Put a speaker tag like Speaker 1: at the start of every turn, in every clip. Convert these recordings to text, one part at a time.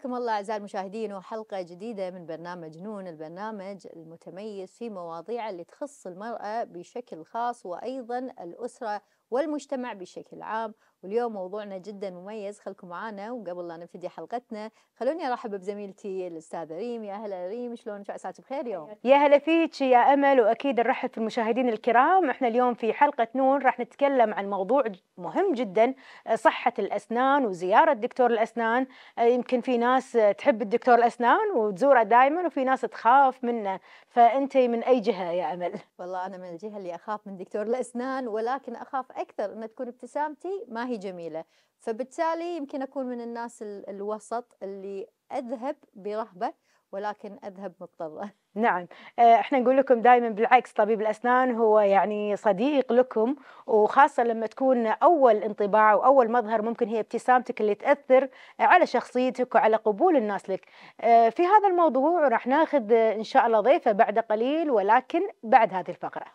Speaker 1: حياكم الله أعزائي المشاهدين وحلقة جديدة من برنامج نون البرنامج المتميز في مواضيع اللي تخص المرأة بشكل خاص وأيضا الأسرة والمجتمع بشكل عام واليوم موضوعنا جدا مميز خلكم معانا وقبل لا نبتدي حلقتنا خلوني ارحب بزميلتي الاستاذه ريم يا هلا ريم شلون عساك بخير يوم
Speaker 2: يا هلا فيك يا امل واكيد نرحب في المشاهدين الكرام احنا اليوم في حلقه نون راح نتكلم عن موضوع مهم جدا آه، صحه الاسنان وزياره دكتور الاسنان آه، يمكن في ناس آه، تحب الدكتور الاسنان وتزوره دائما وفي ناس تخاف منه فانت من اي جهه يا امل
Speaker 1: والله انا من الجهه اللي اخاف من دكتور الاسنان ولكن اخاف اكثر ان تكون ابتسامتي ما هي جميله فبالتالي يمكن اكون من الناس الوسط اللي اذهب برهبه ولكن اذهب مضطره.
Speaker 2: نعم، آه، احنا نقول لكم دائما بالعكس طبيب الاسنان هو يعني صديق لكم وخاصه لما تكون اول انطباع واول مظهر ممكن هي ابتسامتك اللي تاثر على شخصيتك وعلى قبول الناس لك. آه، في هذا الموضوع راح ناخذ ان شاء الله ضيفه بعد قليل ولكن بعد هذه الفقره.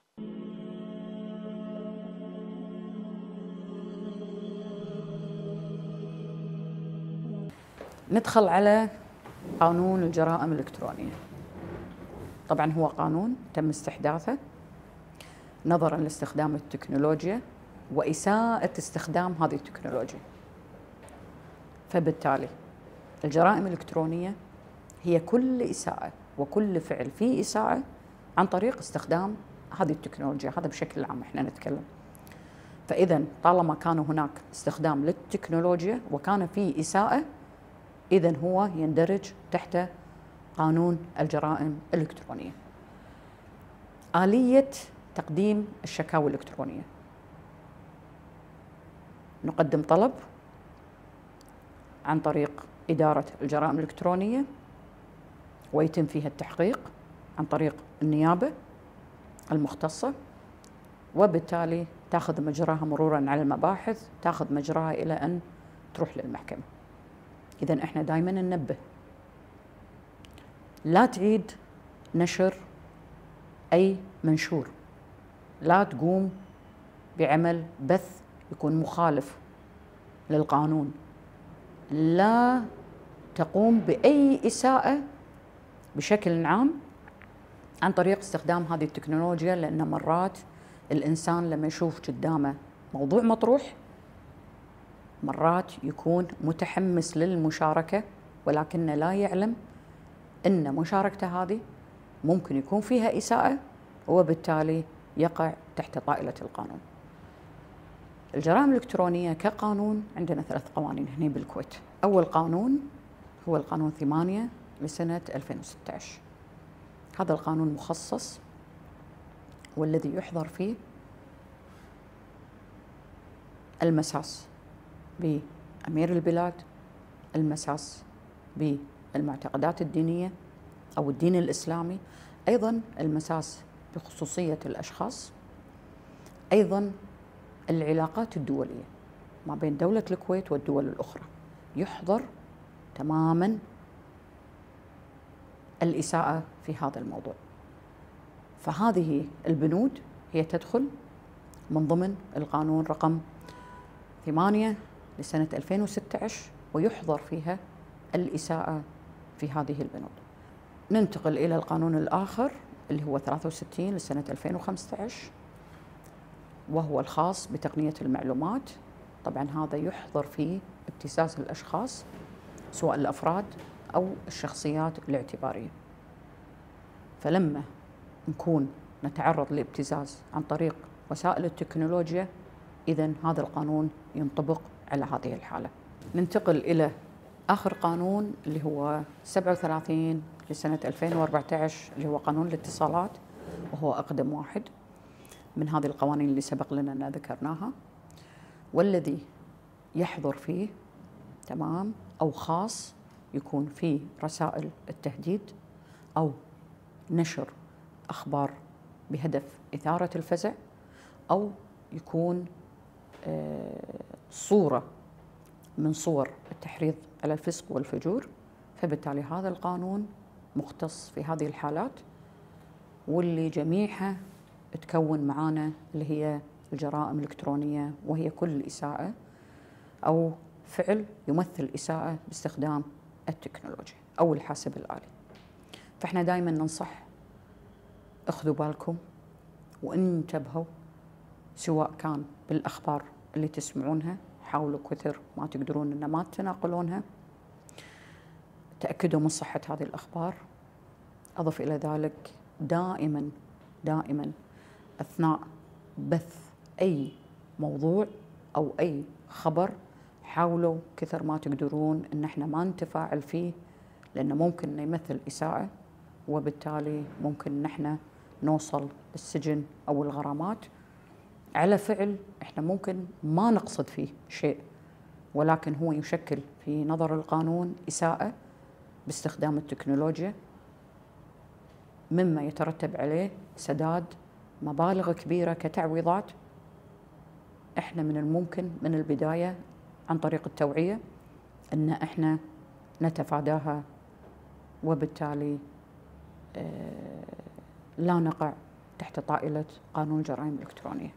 Speaker 3: ندخل على قانون الجرائم الإلكترونية طبعا هو قانون تم استحداثه نظرا لاستخدام التكنولوجيا وإساءة استخدام هذه التكنولوجيا فبالتالي الجرائم الإلكترونية هي كل إساءة وكل فعل فيه إساءة عن طريق استخدام هذه التكنولوجيا هذا بشكل عام احنا نتكلم فإذا طالما كان هناك استخدام للتكنولوجيا وكان في إساءة اذا هو يندرج تحت قانون الجرائم الالكترونيه. اليه تقديم الشكاوى الالكترونيه. نقدم طلب عن طريق اداره الجرائم الالكترونيه ويتم فيها التحقيق عن طريق النيابه المختصه وبالتالي تاخذ مجراها مرورا على المباحث تاخذ مجراها الى ان تروح للمحكمه إذا إحنا دائما ننبه لا تعيد نشر أي منشور لا تقوم بعمل بث يكون مخالف للقانون لا تقوم بأي إساءة بشكل عام عن طريق استخدام هذه التكنولوجيا لأن مرات الإنسان لما يشوف قدامه موضوع مطروح مرات يكون متحمس للمشاركة ولكنه لا يعلم أن مشاركته هذه ممكن يكون فيها إساءة وبالتالي يقع تحت طائلة القانون الجرائم الإلكترونية كقانون عندنا ثلاث قوانين هنا بالكويت أول قانون هو القانون 8 لسنة 2016 هذا القانون مخصص والذي يحظر فيه المساس بأمير البلاد المساس بالمعتقدات الدينية أو الدين الإسلامي أيضا المساس بخصوصية الأشخاص أيضا العلاقات الدولية ما بين دولة الكويت والدول الأخرى يحظر تماما الإساءة في هذا الموضوع فهذه البنود هي تدخل من ضمن القانون رقم ثمانية لسنة 2016 ويحظر فيها الإساءة في هذه البنود ننتقل إلى القانون الآخر اللي هو 63 لسنة 2015 وهو الخاص بتقنية المعلومات طبعا هذا يحظر فيه ابتزاز الأشخاص سواء الأفراد أو الشخصيات الاعتبارية فلما نكون نتعرض لابتزاز عن طريق وسائل التكنولوجيا إذا هذا القانون ينطبق على هذه الحالة ننتقل إلى آخر قانون اللي هو 37 لسنة 2014 اللي هو قانون الاتصالات وهو أقدم واحد من هذه القوانين اللي سبق لنا أن ذكرناها والذي يحضر فيه تمام أو خاص يكون فيه رسائل التهديد أو نشر أخبار بهدف إثارة الفزع أو يكون آه، صورة من صور التحريض على الفسق والفجور فبالتالي هذا القانون مختص في هذه الحالات واللي جميعها تكون معانا اللي هي الجرائم الإلكترونية وهي كل إساءة أو فعل يمثل إساءة باستخدام التكنولوجيا أو الحاسب الآلي فإحنا دائما ننصح أخذوا بالكم وانتبهوا سواء كان بالأخبار اللي تسمعونها حاولوا كثر ما تقدرون ان ما تتناقلونها تاكدوا من صحه هذه الاخبار اضف الى ذلك دائما دائما اثناء بث اي موضوع او اي خبر حاولوا كثر ما تقدرون ان احنا ما نتفاعل فيه لانه ممكن انه يمثل اساءه وبالتالي ممكن نحن نوصل بالسجن او الغرامات على فعل احنا ممكن ما نقصد فيه شيء ولكن هو يشكل في نظر القانون إساءة باستخدام التكنولوجيا مما يترتب عليه سداد مبالغ كبيرة كتعويضات احنا من الممكن من البداية عن طريق التوعية ان احنا نتفاداها وبالتالي آه، لا نقع تحت طائلة قانون الجرائم الإلكترونية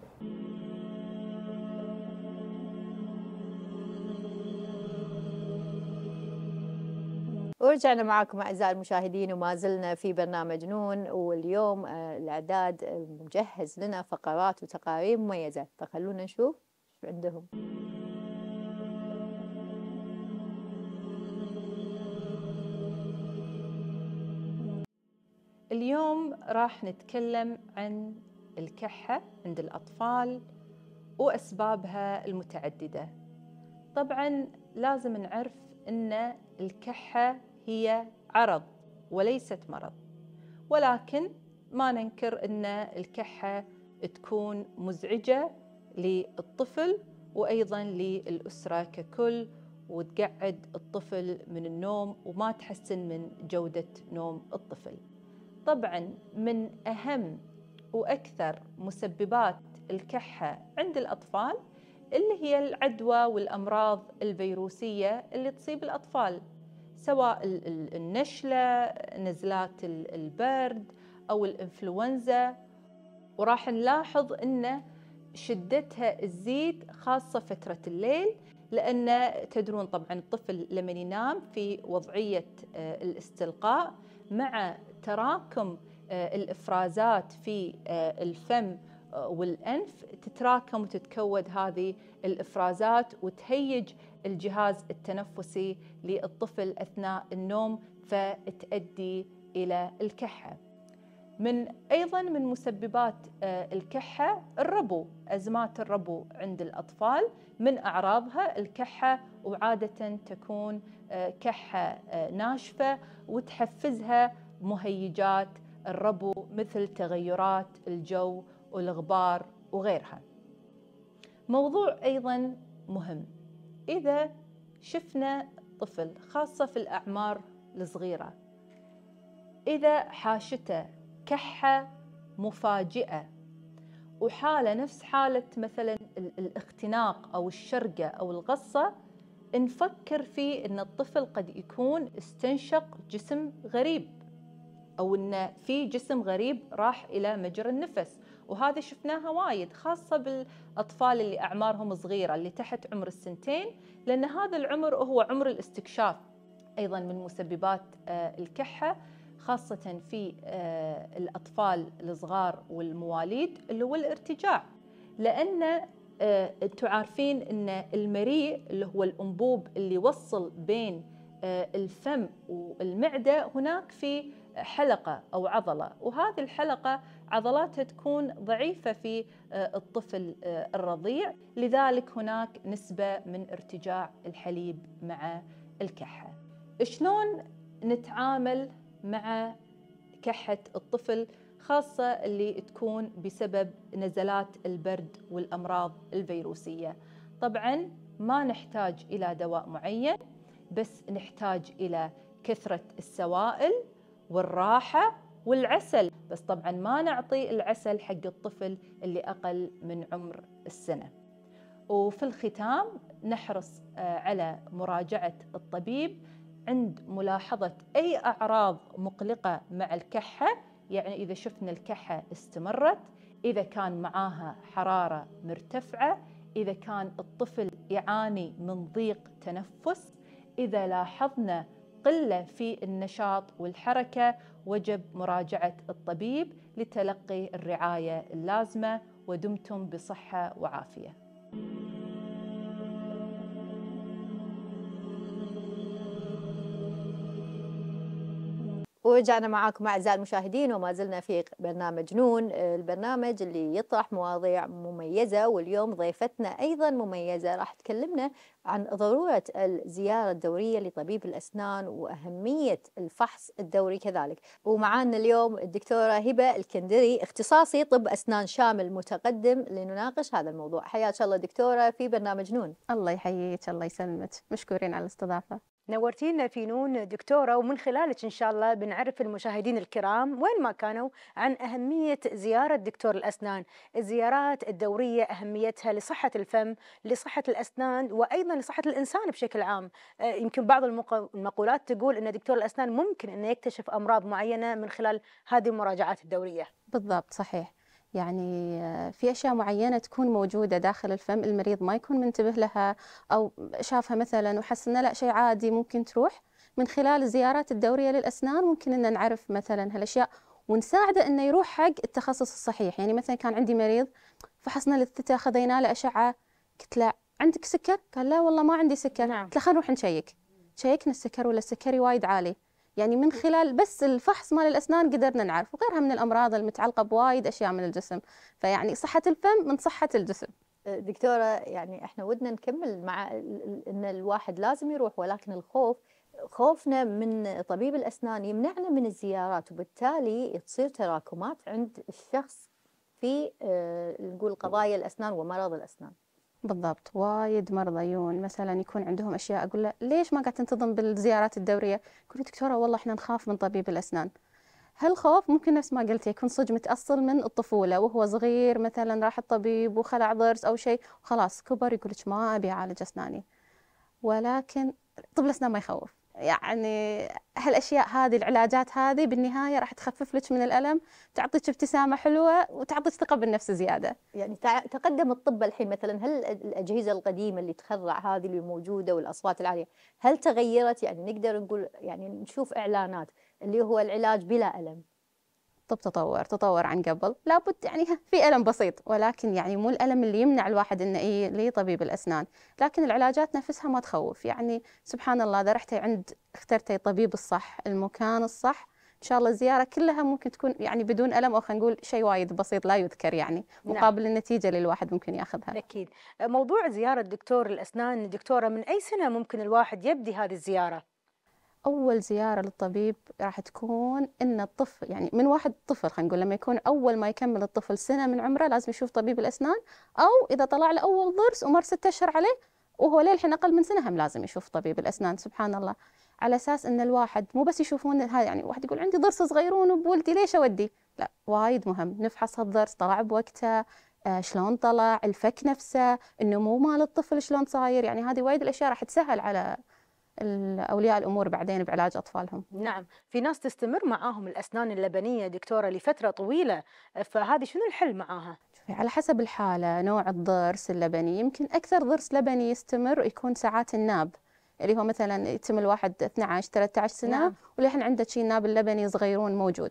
Speaker 1: ورجعنا معكم اعزائي المشاهدين وما زلنا في برنامج نون واليوم آه، الاعداد آه، مجهز لنا فقرات وتقارير مميزه فخلونا نشوف شو عندهم.
Speaker 4: اليوم راح نتكلم عن الكحة عند الأطفال وأسبابها المتعددة طبعا لازم نعرف أن الكحة هي عرض وليست مرض ولكن ما ننكر أن الكحة تكون مزعجة للطفل وأيضا للأسرة ككل وتقعد الطفل من النوم وما تحسن من جودة نوم الطفل طبعا من أهم وأكثر مسببات الكحة عند الأطفال اللي هي العدوى والأمراض الفيروسية اللي تصيب الأطفال سواء النشلة نزلات البرد أو الإنفلونزا وراح نلاحظ أن شدتها تزيد خاصة فترة الليل لأن تدرون طبعا الطفل لما ينام في وضعية آه، الاستلقاء مع تراكم آه، الإفرازات في آه، الفم آه، والأنف تتراكم وتتكود هذه الإفرازات وتهيج الجهاز التنفسي للطفل أثناء النوم فتؤدي إلى الكحة من أيضا من مسببات الكحة الربو أزمات الربو عند الأطفال من أعراضها الكحة وعادة تكون كحة ناشفة وتحفزها مهيجات الربو مثل تغيرات الجو والغبار وغيرها موضوع أيضا مهم إذا شفنا طفل خاصة في الأعمار الصغيرة إذا حاشته كحة مفاجئة وحالة نفس حالة مثلا الاختناق أو الشرقة أو الغصة نفكر في أن الطفل قد يكون استنشق جسم غريب او ان في جسم غريب راح الى مجرى النفس وهذا شفناها وايد خاصه بالاطفال اللي اعمارهم صغيره اللي تحت عمر السنتين لان هذا العمر هو عمر الاستكشاف ايضا من مسببات آه، الكحه خاصه في آه، الاطفال الصغار والمواليد اللي هو الارتجاع لان آه، انتم عارفين ان المريء اللي هو الانبوب اللي يوصل بين الفم والمعده هناك في حلقة أو عضلة وهذه الحلقة عضلاتها تكون ضعيفة في آه، الطفل آه، الرضيع لذلك هناك نسبة من ارتجاع الحليب مع الكحة شلون نتعامل مع كحة الطفل خاصة اللي تكون بسبب نزلات البرد والأمراض الفيروسية طبعا ما نحتاج إلى دواء معين بس نحتاج إلى كثرة السوائل والراحة والعسل بس طبعا ما نعطي العسل حق الطفل اللي أقل من عمر السنة وفي الختام نحرص آه، على مراجعة الطبيب عند ملاحظة أي أعراض مقلقة مع الكحة يعني إذا شفنا الكحة استمرت إذا كان معاها حرارة مرتفعة إذا كان الطفل يعاني من ضيق تنفس إذا لاحظنا قله في النشاط والحركه وجب مراجعه الطبيب لتلقي الرعايه اللازمه ودمتم بصحه وعافيه.
Speaker 1: ورجعنا معاكم أعزائي المشاهدين وما زلنا في برنامج نون البرنامج اللي يطرح مواضيع مميزة واليوم ضيفتنا أيضا مميزة راح تكلمنا عن ضرورة الزيارة الدورية لطبيب الأسنان وأهمية الفحص الدوري كذلك ومعانا اليوم الدكتورة هبة الكندري اختصاصي طب أسنان شامل متقدم لنناقش هذا الموضوع حياك الله دكتورة في برنامج نون الله يحييك
Speaker 5: الله يسلمك مشكورين على الاستضافة
Speaker 2: نورتينا في نون دكتوره ومن خلالك ان شاء الله بنعرف المشاهدين الكرام وين ما كانوا عن اهميه زياره دكتور الاسنان، الزيارات الدوريه اهميتها لصحه الفم، لصحه الاسنان وايضا لصحه الانسان بشكل عام، آه، يمكن بعض المقولات تقول ان دكتور الاسنان ممكن انه يكتشف امراض معينه من خلال هذه المراجعات الدوريه.
Speaker 5: بالضبط صحيح. يعني آه، في اشياء معينه تكون موجوده داخل الفم المريض ما يكون منتبه لها او شافها مثلا وحس انه لا شيء عادي ممكن تروح من خلال الزيارات الدوريه للاسنان ممكن ان نعرف مثلا هالاشياء ونساعده انه يروح حق التخصص الصحيح يعني مثلا كان عندي مريض فحصنا الاثتة خذينا له اشعه قلت له عندك سكر قال لا والله ما عندي سكر نعم. قلت له خلينا نروح نشيك شيكنا السكر ولا السكري وايد عالي يعني من خلال بس الفحص مال الأسنان قدرنا نعرف وغيرها من الأمراض المتعلقة بوايد أشياء من الجسم فيعني صحة الفم من صحة الجسم
Speaker 1: أه، دكتورة يعني احنا ودنا نكمل مع ان الواحد لازم يروح ولكن الخوف خوفنا من طبيب الاسنان يمنعنا من الزيارات وبالتالي تصير تراكمات عند الشخص في أه، نقول قضايا الاسنان ومرض الاسنان.
Speaker 5: بالضبط وايد مرضى يون مثلا يكون عندهم اشياء اقول له ليش ما قاعد تنتظم بالزيارات الدوريه؟ يقول دكتوره والله احنا نخاف من طبيب الاسنان. هالخوف ممكن نفس ما قلت يكون صدق متأصل من الطفولة وهو صغير مثلا راح الطبيب وخلع ضرس أو شيء خلاص كبر يقولك ما أبي أعالج أسناني ولكن طب الأسنان ما يخوف يعني هالاشياء هذه العلاجات هذه بالنهايه راح تخفف لك من الالم تعطيك ابتسامه حلوه وتعطيك ثقه بالنفس زياده
Speaker 1: يعني تقدم الطب الحين مثلا هل الاجهزه القديمه اللي تخرع هذه اللي موجوده والاصوات العاليه هل تغيرت يعني نقدر نقول يعني نشوف اعلانات
Speaker 5: اللي هو العلاج بلا الم طب تطور تطور عن قبل لابد يعني في ألم بسيط ولكن يعني مو الألم اللي يمنع الواحد إنه إيه لي طبيب الأسنان لكن العلاجات نفسها ما تخوف يعني سبحان الله إذا رحتي عند اخترتي الطبيب الصح المكان الصح ان شاء الله الزياره كلها ممكن تكون يعني بدون الم او خلينا نقول شيء وايد بسيط لا يذكر يعني نعم. مقابل نعم. النتيجه اللي الواحد ممكن ياخذها.
Speaker 2: اكيد، موضوع زياره دكتور الاسنان دكتوره من اي سنه ممكن الواحد يبدي هذه الزياره؟
Speaker 5: اول زياره للطبيب راح تكون ان الطفل يعني من واحد طفل خلينا نقول لما يكون اول ما يكمل الطفل سنه من عمره لازم يشوف طبيب الاسنان او اذا طلع له اول ضرس ومر ستة اشهر عليه وهو للحين اقل من سنه هم لازم يشوف طبيب الاسنان سبحان الله على اساس ان الواحد مو بس يشوفون هذا يعني واحد يقول عندي ضرس صغيرون وبولدي ليش اودي لا وايد مهم نفحص الضرس طلع بوقته آه، شلون طلع الفك نفسه النمو مال الطفل شلون صاير يعني هذه وايد الاشياء راح تسهل على اولياء الامور بعدين بعلاج اطفالهم.
Speaker 2: نعم، في ناس تستمر معاهم الاسنان اللبنيه دكتوره لفتره طويله، فهذه شنو الحل معاها؟
Speaker 5: على حسب الحاله، نوع الضرس اللبني، يمكن اكثر ضرس لبني يستمر يكون ساعات الناب. اللي هو مثلا يتم الواحد 12 13 سنه نعم. ولحين عنده شي ناب اللبني صغيرون موجود.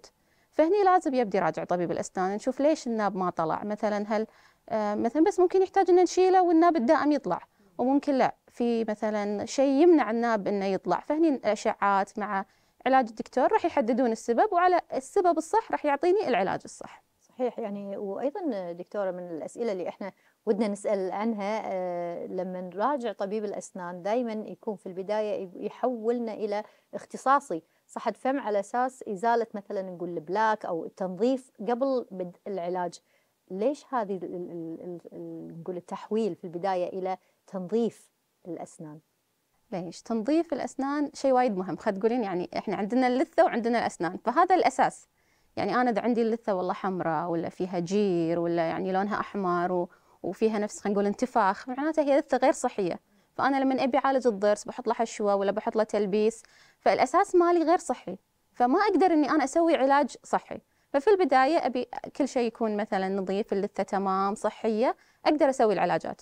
Speaker 5: فهني لازم يبدي يراجع طبيب الاسنان نشوف ليش الناب ما طلع، مثلا هل آه، مثلا بس ممكن يحتاج ان نشيله والناب الدائم يطلع. وممكن لا في مثلا شيء يمنع الناب انه يطلع فهني الاشعاعات مع علاج الدكتور راح يحددون السبب وعلى السبب الصح راح يعطيني العلاج الصح
Speaker 1: صحيح يعني وايضا دكتوره من الاسئله اللي احنا ودنا نسال عنها آه، لما نراجع طبيب الاسنان دائما يكون في البدايه يحولنا الى اختصاصي صحه فم على اساس ازاله مثلا نقول البلاك او التنظيف قبل بدء العلاج ليش
Speaker 5: هذه نقول التحويل في البدايه الى تنظيف الأسنان ليش تنظيف الأسنان شيء وايد مهم خد تقولين يعني إحنا عندنا اللثة وعندنا الأسنان فهذا الأساس يعني أنا إذا عندي اللثة والله حمراء ولا فيها جير ولا يعني لونها أحمر و... وفيها نفس خلينا نقول انتفاخ معناته هي لثة غير صحية فأنا لما أبي أعالج الضرس بحط له حشوة ولا بحط له تلبيس فالأساس مالي غير صحي فما أقدر إني أنا أسوي علاج صحي ففي البداية أبي كل شيء يكون مثلا نظيف اللثة تمام صحية أقدر أسوي العلاجات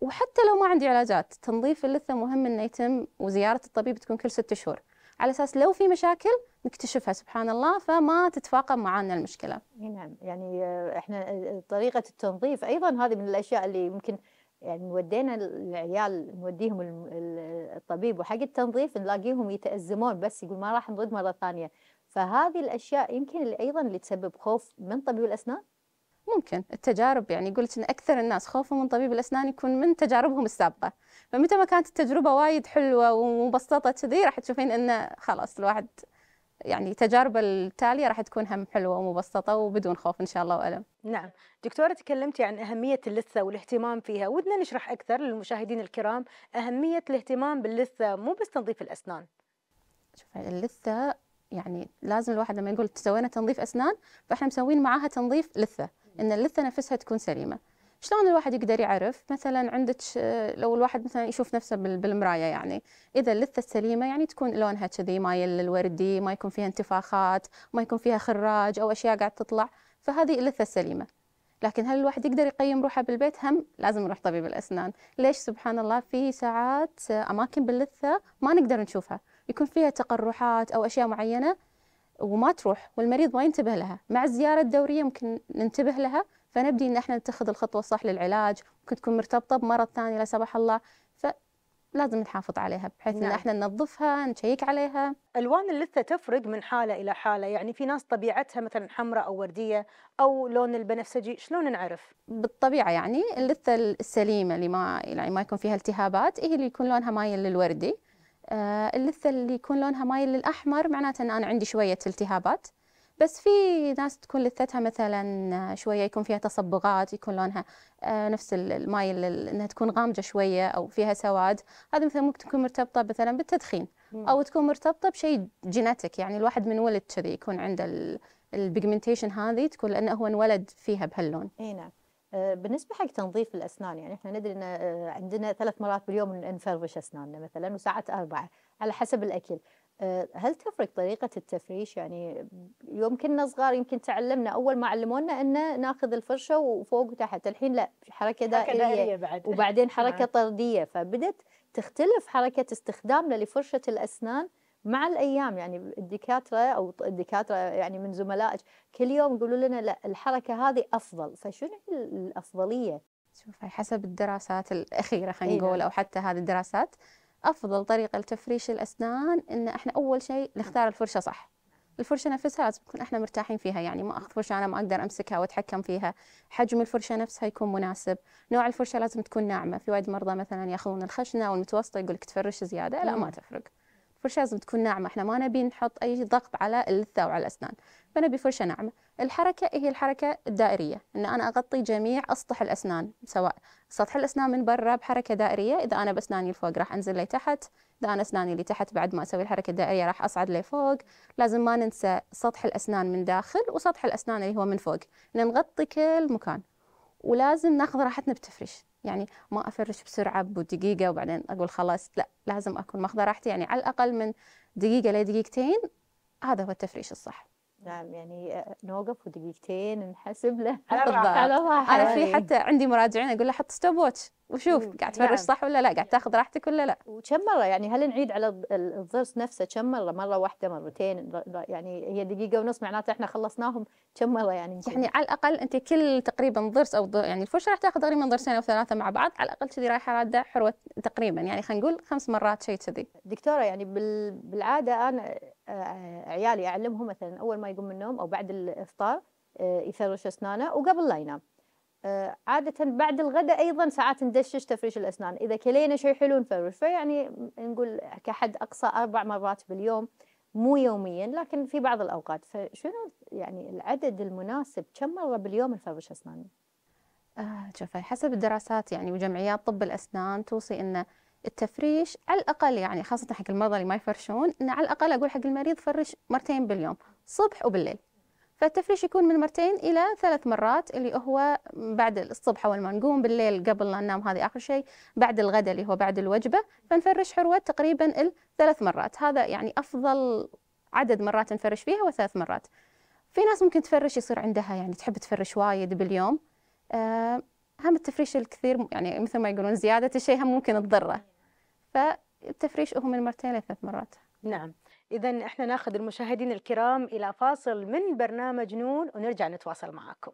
Speaker 5: وحتى لو ما عندي علاجات تنظيف اللثه مهم انه يتم وزياره الطبيب تكون كل ست شهور على اساس لو في مشاكل نكتشفها سبحان الله فما تتفاقم معنا المشكله.
Speaker 1: نعم يعني آه، احنا آه، طريقه التنظيف ايضا هذه من الاشياء اللي يمكن يعني ودينا العيال نوديهم الطبيب وحق التنظيف نلاقيهم يتازمون بس يقول ما راح نضد مره ثانيه
Speaker 5: فهذه الاشياء يمكن اللي ايضا اللي تسبب خوف من طبيب الاسنان. ممكن التجارب يعني قلت ان اكثر الناس خوفا من طبيب الاسنان يكون من تجاربهم السابقه فمتى ما كانت التجربه وايد حلوه ومبسطه كذي راح تشوفين انه خلاص الواحد يعني تجاربه التالية راح تكون هم حلوة ومبسطة وبدون خوف إن شاء الله وألم
Speaker 2: نعم دكتورة تكلمتي عن أهمية اللثة والاهتمام فيها ودنا نشرح أكثر للمشاهدين الكرام أهمية الاهتمام باللثة مو بس تنظيف الأسنان
Speaker 5: شوف اللثة يعني لازم الواحد لما يقول سوينا تنظيف أسنان فإحنا مسوين معاها تنظيف لثة ان اللثه نفسها تكون سليمه شلون الواحد يقدر يعرف مثلا عندك لو الواحد مثلا يشوف نفسه بالمرايه يعني اذا اللثه السليمه يعني تكون لونها كذي مايل للوردي ما يكون فيها انتفاخات ما يكون فيها خراج او اشياء قاعد تطلع فهذه اللثه السليمه لكن هل الواحد يقدر يقيم روحه بالبيت هم لازم نروح طبيب الاسنان ليش سبحان الله في ساعات آه، اماكن باللثه ما نقدر نشوفها يكون فيها تقرحات او اشياء معينه وما تروح والمريض ما ينتبه لها مع الزيارة الدورية ممكن ننتبه لها فنبدي ان احنا نتخذ الخطوة الصح للعلاج ممكن تكون مرتبطة بمرض ثاني لا سمح الله فلازم نحافظ عليها بحيث نعم. ان احنا
Speaker 2: ننظفها نشيك عليها الوان اللثة تفرق من حالة الى حالة يعني في ناس طبيعتها مثلا حمراء او وردية او لون البنفسجي شلون نعرف
Speaker 5: بالطبيعة يعني اللثة السليمة اللي ما يعني ما يكون فيها التهابات هي إيه اللي يكون لونها مايل للوردي آه، اللثه اللي يكون لونها مايل للاحمر معناته ان انا عندي شويه التهابات بس في ناس تكون لثتها مثلا آه، شويه يكون فيها تصبغات يكون لونها آه، نفس المايل انها تكون غامجه شويه او فيها سواد هذا مثلا ممكن تكون مرتبطه مثلا بالتدخين او تكون مرتبطه بشيء جيناتيك يعني الواحد من ولد كذي يكون عنده البيجمنتيشن هذه تكون لانه هو انولد فيها بهاللون
Speaker 1: اي نعم بالنسبه حق تنظيف الاسنان يعني احنا ندري ان آه، عندنا ثلاث مرات باليوم نفرش اسناننا مثلا وساعات اربعه على حسب الاكل آه، هل تفرق طريقة التفريش يعني يوم كنا صغار يمكن تعلمنا أول ما علمونا أن ناخذ الفرشة وفوق وتحت الحين لا حركة دائرية, دائرية بعد. وبعدين حركة نعم. طردية فبدت تختلف حركة استخدامنا لفرشة الأسنان مع الايام يعني الدكاتره او الدكاتره يعني من زملائك كل يوم يقولوا لنا لا الحركه هذه افضل فشنو
Speaker 5: الافضليه؟ شوف حسب الدراسات الاخيره خلينا إيه، نقول نعم. او حتى هذه الدراسات افضل طريقه لتفريش الاسنان ان احنا اول شيء نختار الفرشه صح الفرشه نفسها لازم تكون احنا مرتاحين فيها يعني ما اخذ فرشه انا ما اقدر امسكها واتحكم فيها حجم الفرشه نفسها يكون مناسب نوع الفرشه لازم تكون ناعمه في وايد مرضى مثلا ياخذون الخشنه والمتوسطه يقول لك تفرش زياده لا ما إيه. تفرق الفرشه لازم تكون ناعمه احنا ما نبي نحط اي ضغط على اللثه وعلى الاسنان فنبي فرشه ناعمه الحركه هي الحركه الدائريه ان انا اغطي جميع اسطح الاسنان سواء سطح الاسنان من برا بحركه دائريه اذا انا باسناني لفوق راح انزل لتحت اذا انا اسناني اللي تحت بعد ما اسوي الحركه الدائريه راح اصعد لفوق لازم ما ننسى سطح الاسنان من داخل وسطح الاسنان اللي هو من فوق نغطي كل مكان ولازم ناخذ راحتنا بالتفريش يعني ما أفرش بسرعة بدقيقة وبعدين أقول خلاص لا لازم أكون ماخذة راحتي يعني على الأقل من دقيقة لدقيقتين هذا هو التفريش الصح
Speaker 1: نعم يعني نوقف ودقيقتين نحسب له على راحة انا في حتى
Speaker 5: عندي مراجعين اقول له حط ستوب ووتش وشوف قاعد تفرش نعم. صح ولا لا قاعد تاخذ راحتك ولا لا
Speaker 1: وكم مره يعني هل نعيد على الضرس نفسه كم مره مره واحده مرتين يعني
Speaker 5: هي دقيقه ونص معناته احنا خلصناهم كم مره يعني يعني على الاقل انت كل تقريبا ضرس او ضرس يعني الفرشه راح تاخذ تقريبا ضرسين او ثلاثه مع بعض على الاقل كذي رايحه راده حروه تقريبا يعني خلينا نقول خمس مرات شيء كذي دكتوره يعني بالعاده انا آه، عيالي اعلمهم
Speaker 1: مثلا اول ما يقوم من النوم او بعد الافطار آه، يفرش اسنانه وقبل لا ينام آه، عادة بعد الغداء أيضا ساعات ندشش تفريش الأسنان إذا كلينا شيء حلو نفرش فيعني نقول كحد أقصى أربع مرات باليوم مو يوميا لكن في بعض
Speaker 5: الأوقات فشنو يعني العدد المناسب كم مرة باليوم نفرش أسناننا؟ آه شوفي حسب الدراسات يعني وجمعيات طب الأسنان توصي أنه التفريش على الاقل يعني خاصه حق المرضى اللي ما يفرشون انه على الاقل اقول حق المريض فرش مرتين باليوم صبح وبالليل فالتفريش يكون من مرتين الى ثلاث مرات اللي هو بعد الصبح اول ما نقوم بالليل قبل لا ننام هذه اخر شيء بعد الغداء اللي هو بعد الوجبه فنفرش حروه تقريبا الثلاث مرات هذا يعني افضل عدد مرات نفرش فيها وثلاث مرات في ناس ممكن تفرش يصير عندها يعني تحب تفرش وايد باليوم أه هم التفريش الكثير يعني مثل ما يقولون زيادة الشيء هم ممكن تضره فالتفريش هو من مرتين لثلاث مرات
Speaker 2: نعم إذا احنا ناخذ المشاهدين الكرام إلى فاصل من برنامج نون ونرجع نتواصل معكم.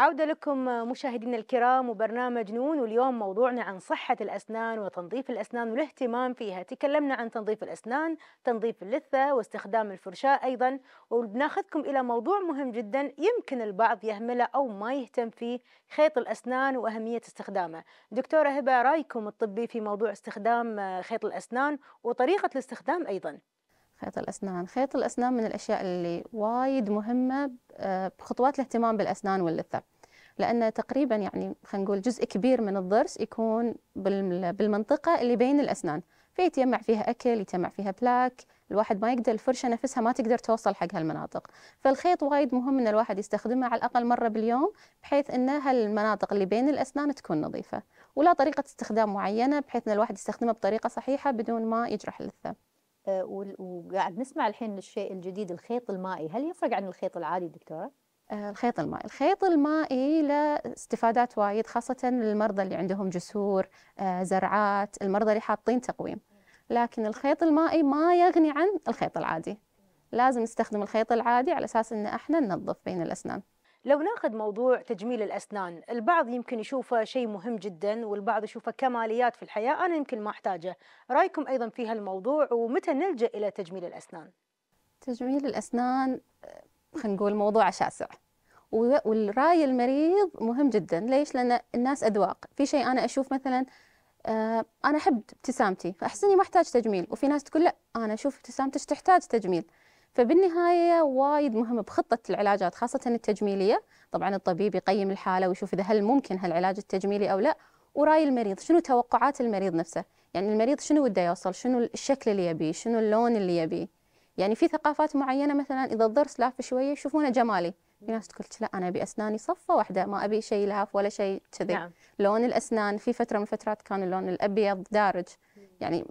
Speaker 2: عودة لكم مشاهدينا الكرام وبرنامج نون واليوم موضوعنا عن صحة الأسنان وتنظيف الأسنان والاهتمام فيها تكلمنا عن تنظيف الأسنان تنظيف اللثة واستخدام الفرشاة أيضا وبناخذكم إلى موضوع مهم جدا يمكن البعض يهمله أو ما يهتم فيه خيط الأسنان وأهمية استخدامه دكتورة هبة رأيكم الطبي في موضوع استخدام خيط الأسنان وطريقة الاستخدام أيضا
Speaker 5: خيط الأسنان خيط الأسنان من الأشياء اللي وايد مهمة آه، بخطوات الاهتمام بالأسنان واللثة لأنه تقريبا يعني خلينا نقول جزء كبير من الضرس يكون بالمنطقة اللي بين الأسنان فيتجمع فيها أكل يتجمع فيها بلاك الواحد ما يقدر الفرشة نفسها ما تقدر توصل حق هالمناطق فالخيط وايد مهم أن الواحد يستخدمه على الأقل مرة باليوم بحيث أن هالمناطق اللي بين الأسنان تكون نظيفة ولا طريقة استخدام معينة بحيث أن الواحد يستخدمه بطريقة صحيحة بدون ما يجرح اللثة
Speaker 1: آه، وقاعد نسمع الحين الشيء الجديد الخيط المائي هل يفرق عن الخيط العادي دكتورة؟
Speaker 5: آه، الخيط المائي الخيط المائي له استفادات وايد خاصة للمرضى اللي عندهم جسور آه، زرعات المرضى اللي حاطين تقويم لكن الخيط المائي ما يغني عن الخيط العادي لازم نستخدم الخيط العادي على أساس أن احنا ننظف بين الأسنان
Speaker 2: لو ناخذ موضوع تجميل الأسنان البعض يمكن يشوفه شيء مهم جدا والبعض يشوفه كماليات في الحياة أنا يمكن ما أحتاجه رأيكم أيضا في هالموضوع ومتى نلجأ إلى تجميل الأسنان
Speaker 5: تجميل الأسنان آه، خلينا نقول موضوع شاسع والرأي المريض مهم جدا ليش لأن الناس أذواق في شيء أنا أشوف مثلا آه، أنا أحب ابتسامتي فأحس إني ما أحتاج تجميل وفي ناس تقول لا أنا أشوف ابتسامتك تحتاج تجميل فبالنهايه وايد مهم بخطه العلاجات خاصه التجميليه طبعا الطبيب يقيم الحاله ويشوف اذا هل ممكن هالعلاج التجميلي او لا وراي المريض شنو توقعات المريض نفسه يعني المريض شنو وده يوصل شنو الشكل اللي يبيه شنو اللون اللي يبيه يعني في ثقافات معينه مثلا اذا الضرس لاف شويه يشوفونه جمالي في ناس تقول لا انا ابي اسناني صفه واحده ما ابي شيء لاف ولا شيء كذي نعم. لون الاسنان في فتره من الفترات كان اللون الابيض دارج يعني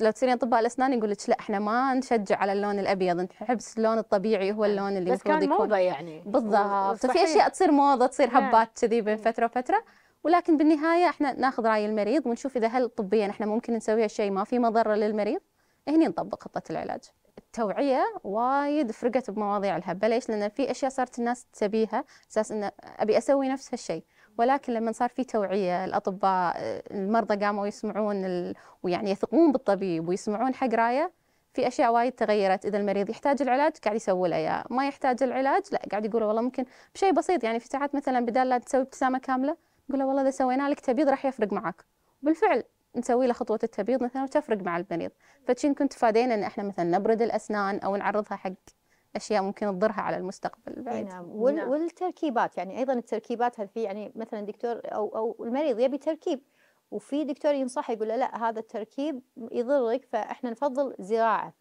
Speaker 5: لو تصيرين اطباء الاسنان يقول لك لا احنا ما نشجع على اللون الابيض نحب اللون الطبيعي هو اللون اللي المفروض يكون موضه يعني بالضبط
Speaker 2: في اشياء تصير
Speaker 5: موضه تصير نعم. هبات كذي بين فتره وفتره ولكن بالنهايه احنا ناخذ راي المريض ونشوف اذا هل طبيا احنا ممكن نسوي هالشيء ما في مضره للمريض هني نطبق خطه العلاج التوعيه وايد فرقت بمواضيع الهبه ليش لان في اشياء صارت الناس تبيها اساس انه ابي اسوي نفس هالشيء ولكن لما صار في توعيه الاطباء آه، المرضى قاموا يسمعون ال... ويعني يثقون بالطبيب ويسمعون حق رايه في اشياء وايد تغيرت اذا المريض يحتاج العلاج قاعد يسوي له اياه ما يحتاج العلاج لا قاعد يقول والله ممكن بشيء بسيط يعني في ساعات مثلا بدال لا تسوي ابتسامه كامله نقول له والله اذا سوينا لك تبيض راح يفرق معك بالفعل نسوي له خطوه التبيض مثلا وتفرق مع المريض فتشين كنت تفادينا ان احنا مثلا نبرد الاسنان او نعرضها حق اشياء ممكن تضرها على المستقبل البعيد نعم. وال... نعم.
Speaker 1: والتركيبات يعني ايضا التركيبات هل في يعني مثلا دكتور او او المريض يبي تركيب وفي دكتور ينصح يقول له لا هذا التركيب يضرك فاحنا نفضل زراعه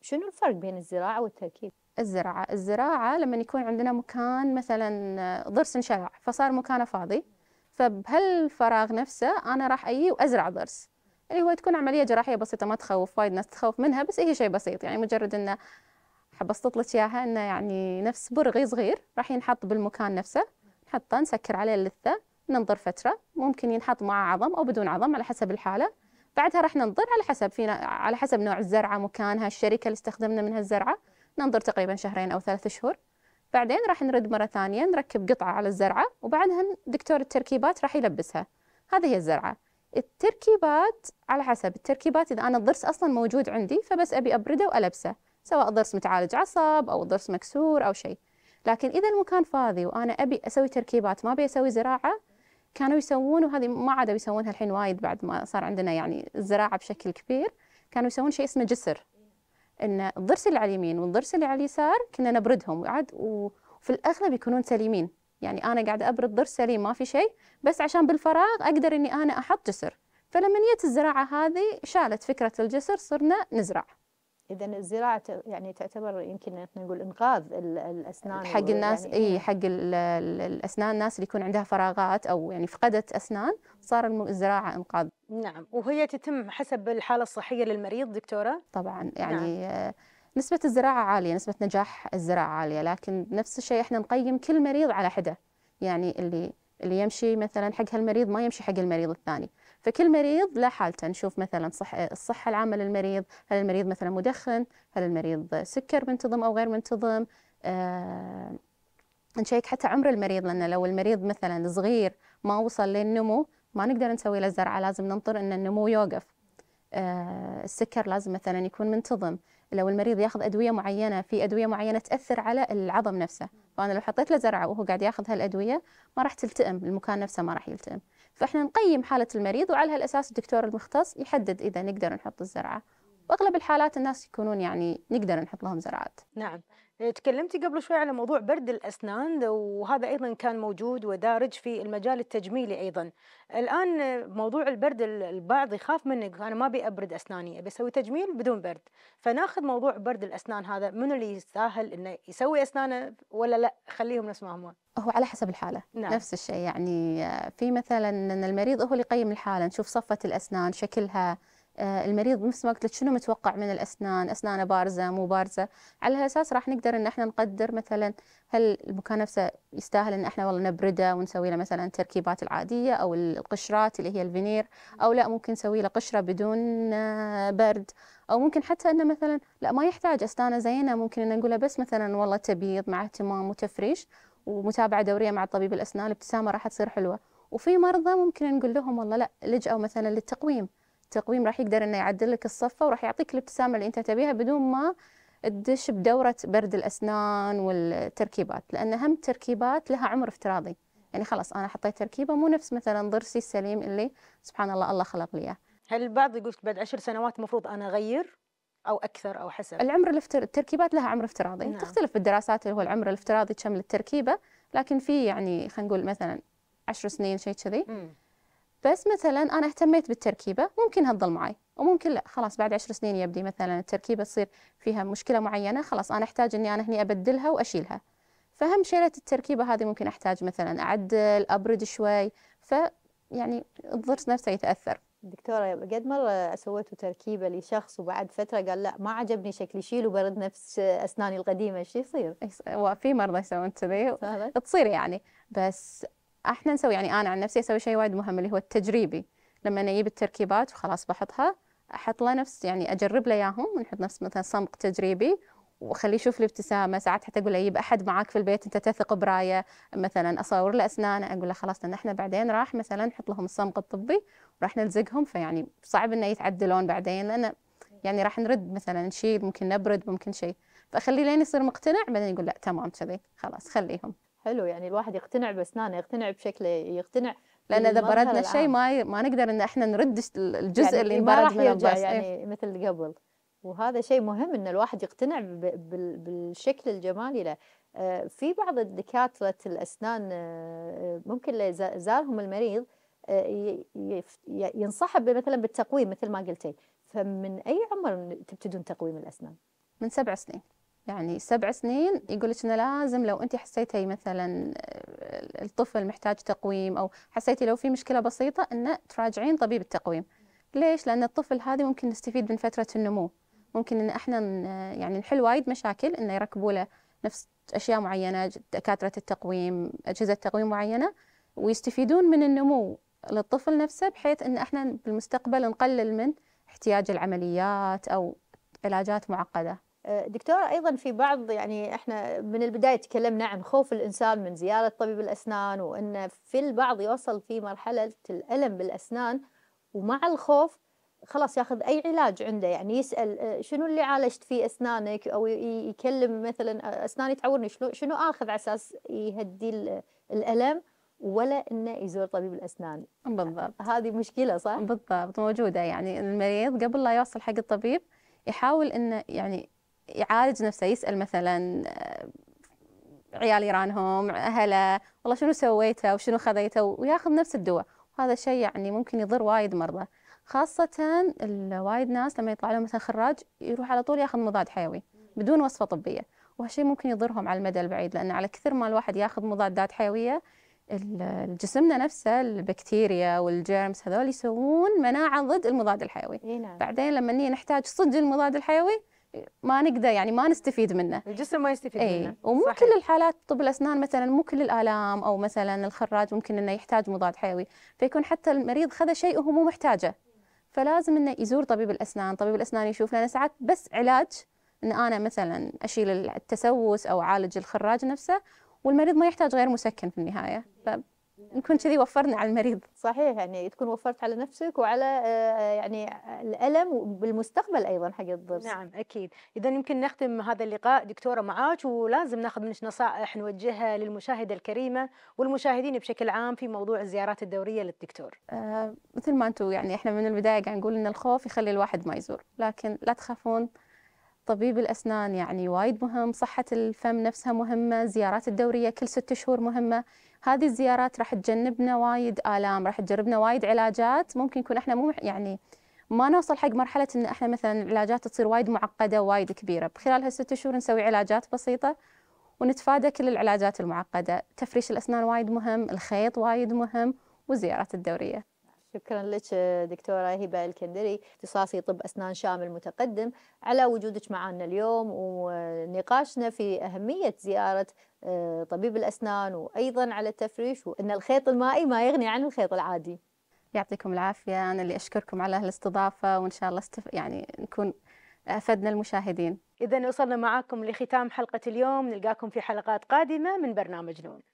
Speaker 1: شنو الفرق بين الزراعه والتركيب
Speaker 5: الزراعه الزراعه لما يكون عندنا مكان مثلا ضرس انشرع فصار مكانه فاضي فبهالفراغ نفسه انا راح اجي وازرع ضرس اللي هو تكون عمليه جراحيه بسيطه ما تخوف وايد ناس تخوف منها بس هي شيء بسيط يعني مجرد انه حب اسطط لك اياها انه يعني نفس برغي صغير راح ينحط بالمكان نفسه نحطه نسكر عليه اللثه ننظر فتره ممكن ينحط مع عظم او بدون عظم على حسب الحاله بعدها راح ننظر على حسب فينا على حسب نوع الزرعه مكانها الشركه اللي استخدمنا منها الزرعه ننظر تقريبا شهرين او ثلاثة شهور بعدين راح نرد مره ثانيه نركب قطعه على الزرعه وبعدها دكتور التركيبات راح يلبسها هذه هي الزرعه التركيبات على حسب التركيبات اذا انا الضرس اصلا موجود عندي فبس ابي ابرده والبسه سواء ضرس متعالج عصب أو ضرس مكسور أو شيء لكن إذا المكان فاضي وأنا أبي أسوي تركيبات ما أبي أسوي زراعة كانوا يسوون وهذه ما عادوا يسوونها الحين وايد بعد ما صار عندنا يعني الزراعة بشكل كبير كانوا يسوون شيء اسمه جسر ان الضرس اللي على اليمين والضرس اللي على اليسار كنا نبردهم وعد وفي الاغلب يكونون سليمين يعني انا قاعده ابرد ضرس سليم ما في شيء بس عشان بالفراغ اقدر اني انا احط جسر فلما جت الزراعه هذه شالت فكره الجسر صرنا نزرع
Speaker 1: اذا الزراعه يعني تعتبر يمكن نقول انقاذ
Speaker 2: الاسنان حق الناس يعني اي
Speaker 5: إيه. حق الاسنان الناس اللي يكون عندها فراغات او يعني فقدت اسنان صار الزراعه انقاذ
Speaker 2: نعم وهي تتم حسب الحاله الصحيه للمريض دكتوره
Speaker 5: طبعا يعني نعم. نسبة الزراعة عالية نسبة نجاح الزراعة عالية لكن نفس الشيء احنا نقيم كل مريض على حدة يعني اللي اللي يمشي مثلا حق هالمريض ما يمشي حق المريض الثاني فكل مريض له حالته نشوف مثلا صح الصحة العامة للمريض هل المريض مثلا مدخن هل المريض سكر منتظم أو غير منتظم آه نشيك حتى عمر المريض لأن لو المريض مثلا صغير ما وصل للنمو ما نقدر نسوي له زرعة لازم ننطر أن النمو يوقف آه السكر لازم مثلا يكون منتظم لو المريض ياخذ ادويه معينه في ادويه معينه تاثر على العظم نفسه فانا لو حطيت له زرعه وهو قاعد ياخذ هالادويه ما راح تلتئم المكان نفسه ما راح يلتئم فإحنا نقيم حالة المريض وعلى هالأساس الدكتور المختص يحدد إذا نقدر نحط الزرعة وأغلب الحالات الناس يكونون يعني نقدر نحط لهم زرعات
Speaker 2: نعم آه، تكلمتي قبل شوي على موضوع برد الأسنان وهذا أيضا كان موجود ودارج في المجال التجميلي أيضا الآن آه، موضوع البرد البعض يخاف منك أنا ما أبي أبرد أسناني أبي أسوي تجميل بدون برد فناخذ موضوع برد الأسنان هذا من اللي يستاهل أنه يسوي أسنانه ولا لا خليهم نفس ما هم
Speaker 5: هو على حسب الحالة نعم. نفس الشيء يعني آه، في مثلا أن المريض هو اللي يقيم الحالة نشوف صفة الأسنان شكلها آه، المريض نفس ما قلت لك شنو متوقع من الاسنان اسنانه بارزه مو بارزه على هالاساس راح نقدر ان احنا نقدر مثلا هل المكان نفسه يستاهل ان احنا والله نبرده ونسوي له مثلا التركيبات العاديه او القشرات اللي هي الفينير او لا ممكن نسوي له قشره بدون آه، برد او ممكن حتى انه مثلا لا ما يحتاج اسنانه زينه ممكن ان نقول له بس مثلا والله تبييض مع اهتمام وتفريش ومتابعه دوريه مع طبيب الاسنان الابتسامه راح تصير حلوه وفي مرضى ممكن نقول لهم والله لا لجأوا مثلا للتقويم التقويم راح يقدر انه يعدل لك الصفه وراح يعطيك الابتسامه اللي انت تبيها بدون ما تدش بدوره برد الاسنان والتركيبات لان هم التركيبات لها عمر افتراضي يعني خلاص انا حطيت تركيبه مو نفس مثلا ضرسي السليم اللي سبحان الله الله خلق لي اياه
Speaker 2: هل البعض يقول بعد عشر سنوات المفروض انا اغير او اكثر او حسب العمر
Speaker 5: الافتر... التركيبات لها عمر افتراضي نعم. تختلف بالدراسات اللي هو العمر الافتراضي كم للتركيبه لكن في يعني خلينا نقول مثلا عشر سنين شيء كذي بس مثلا انا اهتميت بالتركيبه ممكن هتضل معي وممكن لا خلاص بعد عشر سنين يبدي مثلا التركيبه تصير فيها مشكله معينه خلاص انا احتاج اني انا هني ابدلها واشيلها فهم شيله التركيبه هذه ممكن احتاج مثلا اعدل ابرد شوي ف يعني الضرس نفسه يتاثر
Speaker 1: دكتورة قد مرة سويتوا تركيبة لشخص وبعد فترة قال لا ما عجبني شكلي شيل وبرد نفس أسناني القديمة شو يصير؟
Speaker 5: وفي مرضى يسوون كذي تصير يعني بس احنا نسوي يعني انا عن نفسي اسوي شيء وايد مهم اللي هو التجريبي لما اجيب التركيبات وخلاص بحطها احط له نفس يعني اجرب له اياهم ونحط نفس مثلا صمغ تجريبي واخليه يشوف الابتسامه ساعات حتى اقول له يجيب احد معاك في البيت انت تثق برايه مثلا اصور له اسنانه اقول له خلاص لان احنا بعدين راح مثلا نحط لهم الصمغ الطبي وراح نلزقهم فيعني صعب انه يتعدلون بعدين لان يعني راح نرد مثلا نشيل ممكن نبرد ممكن شيء فاخليه لين يصير مقتنع بعدين يقول لا تمام كذي خلاص خليهم
Speaker 1: حلو يعني الواحد يقتنع باسنانه يقتنع بشكله يقتنع
Speaker 5: لان اذا بردنا شيء ما ما نقدر ان احنا نرد الجزء يعني اللي انبرد من البصر إيه. يعني إيه؟
Speaker 1: مثل قبل وهذا شيء مهم ان الواحد يقتنع بالشكل الجمالي له آه، في بعض دكاتره الاسنان آه، ممكن اذا زارهم المريض آه، ينصحب مثلا بالتقويم مثل ما قلتي فمن اي عمر تبتدون تقويم الاسنان
Speaker 5: من سبع سنين يعني سبع سنين يقول لك انه لازم لو أنت حسيتي مثلا آه، الطفل محتاج تقويم أو حسيتي لو في مشكلة بسيطة انه تراجعين طبيب التقويم ليش؟ لأن الطفل هذه ممكن نستفيد من فترة النمو ممكن أن إحنا آه، يعني نحل وايد مشاكل أنه يركبوا له نفس أشياء معينة دكاترة التقويم أجهزة تقويم معينة ويستفيدون من النمو للطفل نفسه بحيث أن إحنا بالمستقبل نقلل من احتياج العمليات أو علاجات معقدة
Speaker 1: آه، دكتورة أيضا في بعض يعني إحنا من البداية تكلمنا عن خوف الإنسان من زيارة طبيب الأسنان وأن في البعض يوصل في مرحلة الألم بالأسنان ومع الخوف خلاص ياخذ أي علاج عنده يعني يسأل آه، شنو اللي عالجت فيه أسنانك أو يكلم مثلا آه، أسناني تعورني شنو آخذ على أساس يهدي الألم ولا انه يزور طبيب
Speaker 5: الاسنان بالضبط هذه مشكله صح بالضبط موجوده يعني المريض قبل لا يوصل حق الطبيب يحاول انه يعني يعالج نفسه يسال مثلا آه، عيال يرانهم اهله والله شنو سويته وشنو خذيته وياخذ نفس الدواء وهذا الشيء يعني ممكن يضر وايد مرضى خاصة وايد ناس لما يطلع لهم مثلا خراج يروح على طول ياخذ مضاد حيوي بدون وصفة طبية وهالشيء ممكن يضرهم على المدى البعيد لأن على كثر ما الواحد ياخذ مضادات حيوية الجسمنا نفسه البكتيريا والجيرمز هذول يسوون مناعة ضد المضاد الحيوي نعم. بعدين لما نحتاج صدق المضاد الحيوي ما نقدر يعني ما نستفيد منه الجسم ما
Speaker 2: يستفيد أي. منه
Speaker 5: ومو صحيح. كل الحالات طب الاسنان مثلا مو كل الالام او مثلا الخراج ممكن انه يحتاج مضاد حيوي فيكون حتى المريض خذ شيء وهو مو محتاجه فلازم انه يزور طبيب الاسنان طبيب الاسنان يشوف لنا ساعات بس علاج ان انا مثلا اشيل التسوس او اعالج الخراج نفسه والمريض ما يحتاج غير مسكن في النهايه نكون كذي وفرنا على المريض صحيح يعني تكون وفرت على نفسك وعلى آه، آه، يعني الالم وبالمستقبل
Speaker 2: ايضا حق الضرس نعم اكيد اذا يمكن نختم هذا اللقاء دكتوره معاك ولازم ناخذ منك نصائح نوجهها للمشاهده الكريمه والمشاهدين بشكل عام في موضوع الزيارات الدوريه للدكتور
Speaker 5: آه مثل ما انتم يعني احنا من البدايه قاعد نقول ان الخوف يخلي الواحد ما يزور لكن لا تخافون طبيب الأسنان يعني وايد مهم صحة الفم نفسها مهمة زيارات الدورية كل ست شهور مهمة هذه الزيارات راح تجنبنا وايد آلام راح تجربنا وايد علاجات ممكن يكون احنا مو يعني ما نوصل حق مرحلة ان احنا مثلا العلاجات تصير وايد معقدة وايد كبيرة خلال هالست شهور نسوي علاجات بسيطة ونتفادى كل العلاجات المعقدة تفريش الأسنان وايد مهم الخيط وايد مهم وزيارات الدورية
Speaker 1: شكرا لك دكتورة هبة الكندري اختصاصي طب أسنان شامل متقدم على وجودك معنا اليوم ونقاشنا في أهمية زيارة آه، طبيب الأسنان وأيضا على التفريش وأن الخيط المائي ما يغني عن
Speaker 5: الخيط العادي يعطيكم العافية أنا اللي أشكركم على هالاستضافة وإن شاء الله استف... يعني نكون أفدنا المشاهدين
Speaker 2: إذا وصلنا معاكم لختام حلقة اليوم نلقاكم في حلقات قادمة من برنامج نون